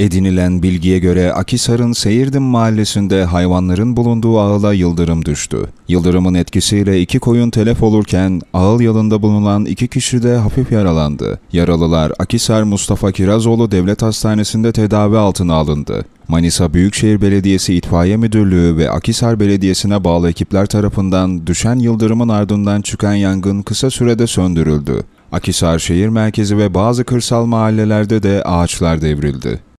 Edinilen bilgiye göre Akisar'ın Seyirdim mahallesinde hayvanların bulunduğu ağla yıldırım düştü. Yıldırımın etkisiyle iki koyun telef olurken ağıl yalında bulunan iki kişi de hafif yaralandı. Yaralılar Akisar Mustafa Kirazoğlu Devlet Hastanesi'nde tedavi altına alındı. Manisa Büyükşehir Belediyesi İtfaiye Müdürlüğü ve Akisar Belediyesi'ne bağlı ekipler tarafından düşen yıldırımın ardından çıkan yangın kısa sürede söndürüldü. Akisar şehir merkezi ve bazı kırsal mahallelerde de ağaçlar devrildi.